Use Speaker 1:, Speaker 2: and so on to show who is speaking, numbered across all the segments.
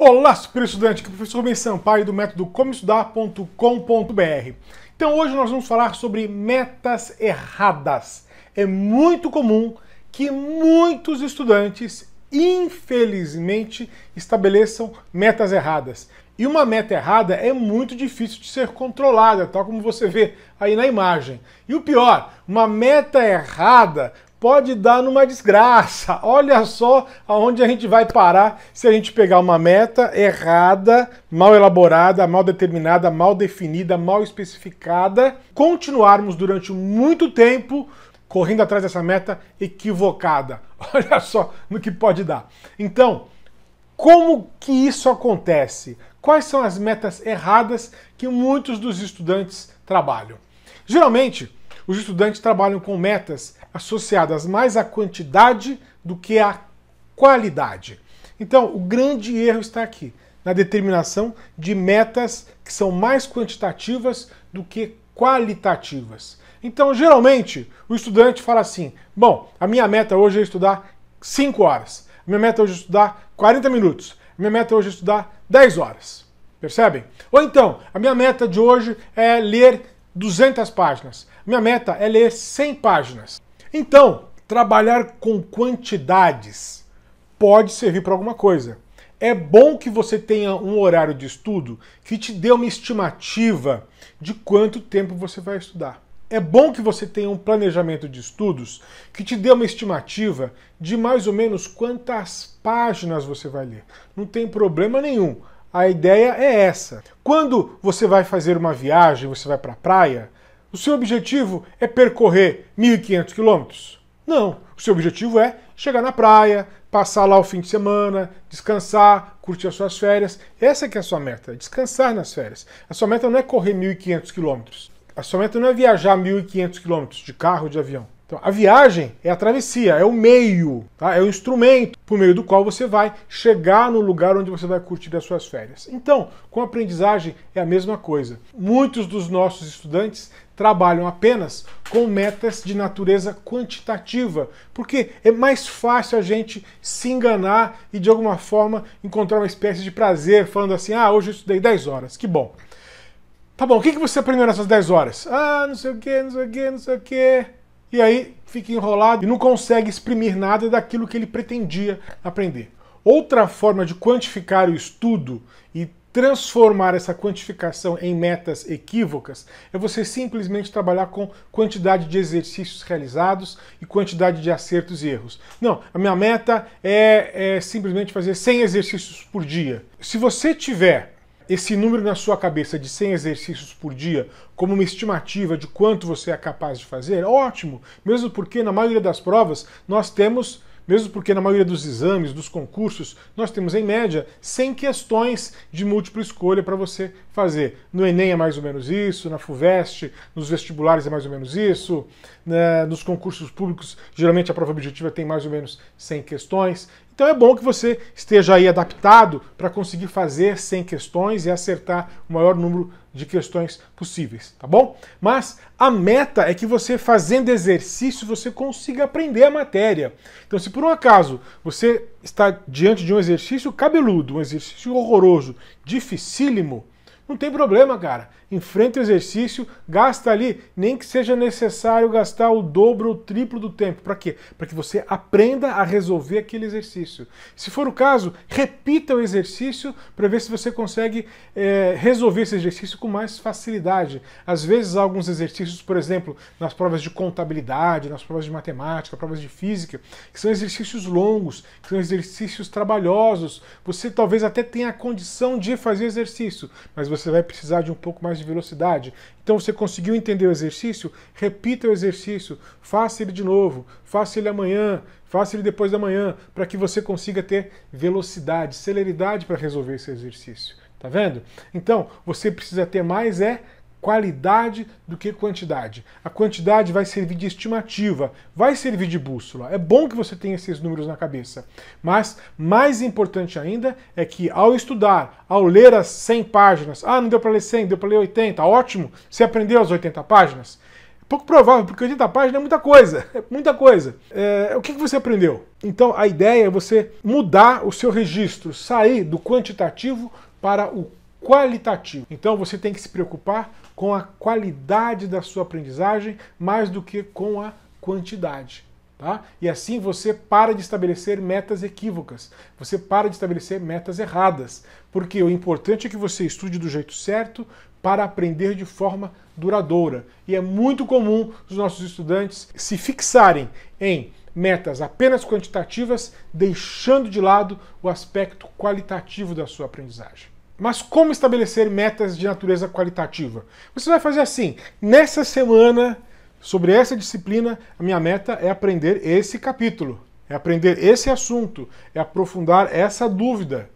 Speaker 1: Olá, super estudante, aqui é o professor Rubens Sampaio do método comoestudar.com.br. Então hoje nós vamos falar sobre metas erradas. É muito comum que muitos estudantes, infelizmente, estabeleçam metas erradas. E uma meta errada é muito difícil de ser controlada, tal como você vê aí na imagem. E o pior, uma meta errada pode dar numa desgraça. Olha só aonde a gente vai parar se a gente pegar uma meta errada, mal elaborada, mal determinada, mal definida, mal especificada, continuarmos durante muito tempo correndo atrás dessa meta equivocada. Olha só no que pode dar. Então, como que isso acontece? Quais são as metas erradas que muitos dos estudantes trabalham? Geralmente, os estudantes trabalham com metas associadas mais à quantidade do que à qualidade. Então, o grande erro está aqui, na determinação de metas que são mais quantitativas do que qualitativas. Então, geralmente, o estudante fala assim: bom, a minha meta hoje é estudar 5 horas, a minha meta hoje é estudar 40 minutos, a minha meta hoje é estudar 10 horas. Percebem? Ou então, a minha meta de hoje é ler 200 páginas, a minha meta é ler 100 páginas. Então, trabalhar com quantidades pode servir para alguma coisa. É bom que você tenha um horário de estudo que te dê uma estimativa de quanto tempo você vai estudar. É bom que você tenha um planejamento de estudos que te dê uma estimativa de mais ou menos quantas páginas você vai ler. Não tem problema nenhum. A ideia é essa. Quando você vai fazer uma viagem, você vai para a praia, o seu objetivo é percorrer 1.500 quilômetros? Não. O seu objetivo é chegar na praia, passar lá o fim de semana, descansar, curtir as suas férias. Essa que é a sua meta, descansar nas férias. A sua meta não é correr 1.500 quilômetros. A sua meta não é viajar 1.500 quilômetros de carro ou de avião. Então, a viagem é a travessia, é o meio, tá? é o instrumento por meio do qual você vai chegar no lugar onde você vai curtir as suas férias. Então, com a aprendizagem é a mesma coisa. Muitos dos nossos estudantes trabalham apenas com metas de natureza quantitativa, porque é mais fácil a gente se enganar e de alguma forma encontrar uma espécie de prazer falando assim: ah, hoje eu estudei 10 horas, que bom. Tá bom, o que você aprendeu nessas 10 horas? Ah, não sei o que, não sei o que, não sei o que. E aí fica enrolado e não consegue exprimir nada daquilo que ele pretendia aprender. Outra forma de quantificar o estudo e transformar essa quantificação em metas equívocas é você simplesmente trabalhar com quantidade de exercícios realizados e quantidade de acertos e erros. Não, a minha meta é, é simplesmente fazer 100 exercícios por dia. Se você tiver esse número na sua cabeça de 100 exercícios por dia como uma estimativa de quanto você é capaz de fazer, ótimo, mesmo porque na maioria das provas nós temos mesmo porque na maioria dos exames, dos concursos, nós temos em média 100 questões de múltipla escolha para você fazer. No Enem é mais ou menos isso, na FUVEST, nos vestibulares é mais ou menos isso, né, nos concursos públicos, geralmente a prova objetiva tem mais ou menos 100 questões. Então é bom que você esteja aí adaptado para conseguir fazer 100 questões e acertar o maior número de questões possíveis, tá bom? Mas a meta é que você fazendo exercício você consiga aprender a matéria. Então se por um acaso você está diante de um exercício cabeludo, um exercício horroroso, dificílimo, não tem problema, cara enfrenta o exercício, gasta ali, nem que seja necessário gastar o dobro ou o triplo do tempo. Para quê? Para que você aprenda a resolver aquele exercício. Se for o caso, repita o exercício para ver se você consegue é, resolver esse exercício com mais facilidade. Às vezes, há alguns exercícios, por exemplo, nas provas de contabilidade, nas provas de matemática, provas de física, que são exercícios longos, que são exercícios trabalhosos. Você talvez até tenha a condição de fazer exercício, mas você vai precisar de um pouco mais de velocidade. Então você conseguiu entender o exercício? Repita o exercício, faça ele de novo, faça ele amanhã, faça ele depois da manhã, para que você consiga ter velocidade, celeridade para resolver esse exercício. Tá vendo? Então, você precisa ter mais é qualidade do que quantidade. A quantidade vai servir de estimativa, vai servir de bússola. É bom que você tenha esses números na cabeça, mas mais importante ainda é que ao estudar, ao ler as 100 páginas, ah, não deu para ler 100, deu para ler 80, ótimo, você aprendeu as 80 páginas. É pouco provável, porque 80 páginas é muita coisa, é muita coisa. É, o que você aprendeu? Então a ideia é você mudar o seu registro, sair do quantitativo para o qualitativo. Então você tem que se preocupar com a qualidade da sua aprendizagem mais do que com a quantidade. Tá? E assim você para de estabelecer metas equívocas, você para de estabelecer metas erradas, porque o importante é que você estude do jeito certo para aprender de forma duradoura. E é muito comum os nossos estudantes se fixarem em metas apenas quantitativas, deixando de lado o aspecto qualitativo da sua aprendizagem. Mas como estabelecer metas de natureza qualitativa? Você vai fazer assim: nessa semana, sobre essa disciplina, a minha meta é aprender esse capítulo, é aprender esse assunto, é aprofundar essa dúvida,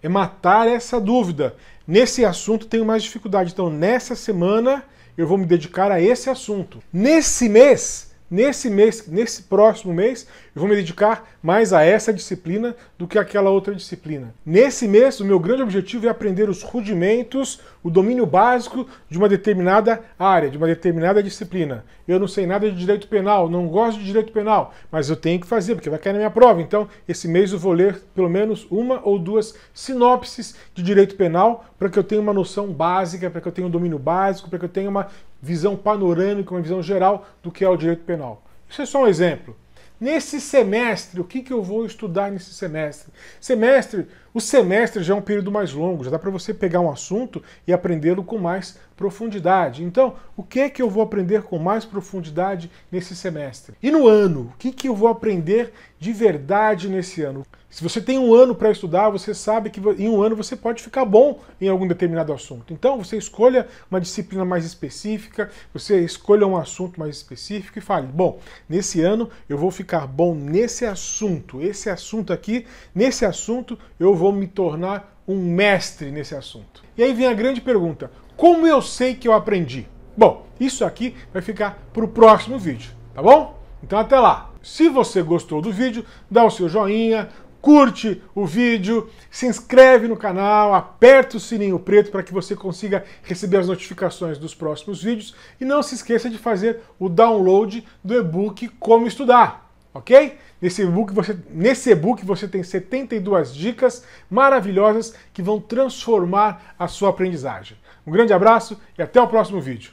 Speaker 1: é matar essa dúvida. Nesse assunto tenho mais dificuldade, então nessa semana eu vou me dedicar a esse assunto. Nesse mês Nesse mês, nesse próximo mês, eu vou me dedicar mais a essa disciplina do que aquela outra disciplina. Nesse mês, o meu grande objetivo é aprender os rudimentos, o domínio básico de uma determinada área, de uma determinada disciplina. Eu não sei nada de direito penal, não gosto de direito penal, mas eu tenho que fazer porque vai cair na minha prova. Então, esse mês eu vou ler pelo menos uma ou duas sinopses de direito penal para que eu tenha uma noção básica, para que eu tenha um domínio básico, para que eu tenha uma visão panorâmica, uma visão geral do que é o direito penal. Isso é só um exemplo. Nesse semestre, o que, que eu vou estudar nesse semestre? Semestre, o semestre já é um período mais longo, já dá para você pegar um assunto e aprendê-lo com mais profundidade. Então, o que é que eu vou aprender com mais profundidade nesse semestre? E no ano, o que, que eu vou aprender de verdade nesse ano? Se você tem um ano para estudar, você sabe que em um ano você pode ficar bom em algum determinado assunto. Então você escolha uma disciplina mais específica, você escolha um assunto mais específico e fale: bom, nesse ano eu vou ficar bom nesse assunto, esse assunto aqui, nesse assunto eu vou me tornar um mestre nesse assunto. E aí vem a grande pergunta: como eu sei que eu aprendi? Bom, isso aqui vai ficar para o próximo vídeo, tá bom? Então até lá! Se você gostou do vídeo, dá o seu joinha, curte o vídeo, se inscreve no canal, aperta o sininho preto para que você consiga receber as notificações dos próximos vídeos e não se esqueça de fazer o download do e-book Como Estudar, ok? Nesse e-book você, nesse e-book você tem 72 dicas maravilhosas que vão transformar a sua aprendizagem. Um grande abraço e até o próximo vídeo.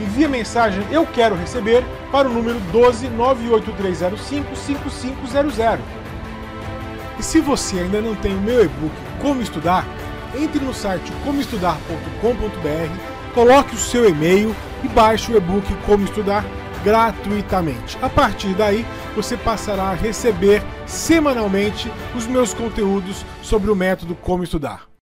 Speaker 1: envie a mensagem Eu Quero Receber para o número 12 5500. E se você ainda não tem o meu e-book Como Estudar, entre no site comoestudar.com.br, coloque o seu e-mail e baixe o e-book Como Estudar gratuitamente. A partir daí, você passará a receber semanalmente os meus conteúdos sobre o método Como Estudar.